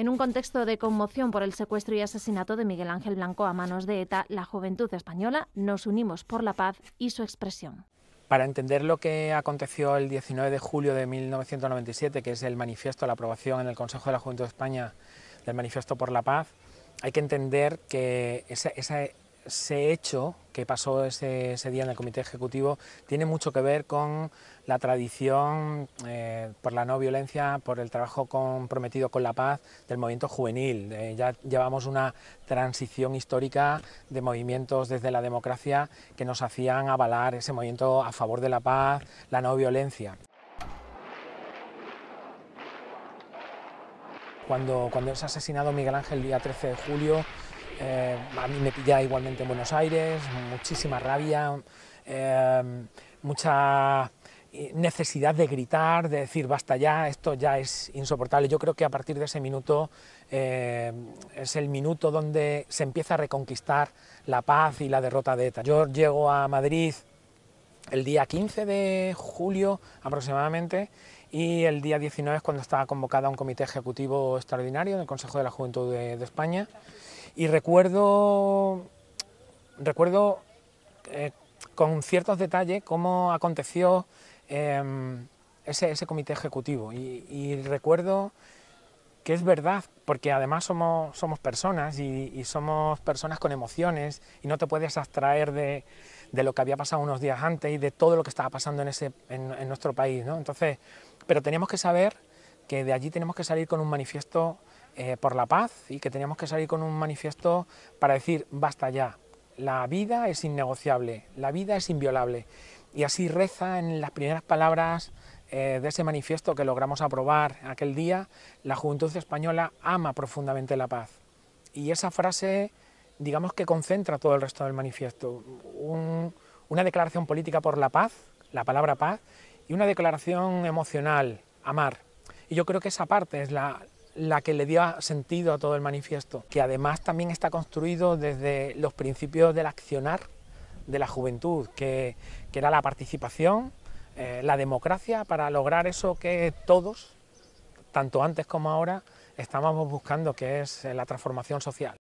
En un contexto de conmoción por el secuestro y asesinato de Miguel Ángel Blanco a manos de ETA, la juventud española nos unimos por la paz y su expresión. Para entender lo que aconteció el 19 de julio de 1997, que es el manifiesto, la aprobación en el Consejo de la Juventud de España del Manifiesto por la Paz, hay que entender que esa, esa ese hecho que pasó ese, día en el comité ejecutivo tiene mucho que ver con la tradición eh, por la no violencia, por el trabajo comprometido con la paz del movimiento juvenil. Eh, ya llevamos una transición histórica de movimientos desde la democracia que nos hacían avalar ese movimiento a favor de la paz, la no violencia. Cuando, cuando es asesinado Miguel Ángel el día 13 de julio, eh, a mí me pilla igualmente en Buenos Aires, muchísima rabia, em, mucha eh, necesidad de gritar, de decir basta ya, esto ya es insoportable. Yo creo que a partir de ese minuto eh, es el minuto donde se empieza a reconquistar la paz y la derrota de ETA. Yo llego a Madrid el día 15 de julio aproximadamente y el día 19 cuando estaba convocada un comité ejecutivo extraordinario del Consejo de la Juventud de, España y recuerdo, recuerdo eh, con ciertos detalles cómo aconteció em, ese, comité ejecutivo y recuerdo que es verdad, porque además somos, somos personas y, somos personas con emociones y no te puedes abstraer de, lo que había pasado unos días antes y de todo lo que estaba pasando en, ese, en, nuestro país. ¿no? Entonces, pero teníamos que saber que de allí tenemos que salir con un manifiesto eh, por la paz y que teníamos que salir con un manifiesto para decir, basta ya, la vida es innegociable, la vida es inviolable. Y así reza en las primeras palabras eh, de ese manifiesto que logramos aprobar aquel día, la juventud española ama profundamente la paz. Y esa frase, digamos que concentra todo el resto del manifiesto. una declaración política por la paz, la palabra paz, y una declaración emocional, amar. Y yo creo que esa parte es la, que le dio sentido a todo el manifiesto, que además también está construido desde los principios del accionar de la juventud, que, que era la participación, eh, la democracia para lograr eso que todos, tanto antes como ahora, estábamos buscando, que es eh, la transformación social.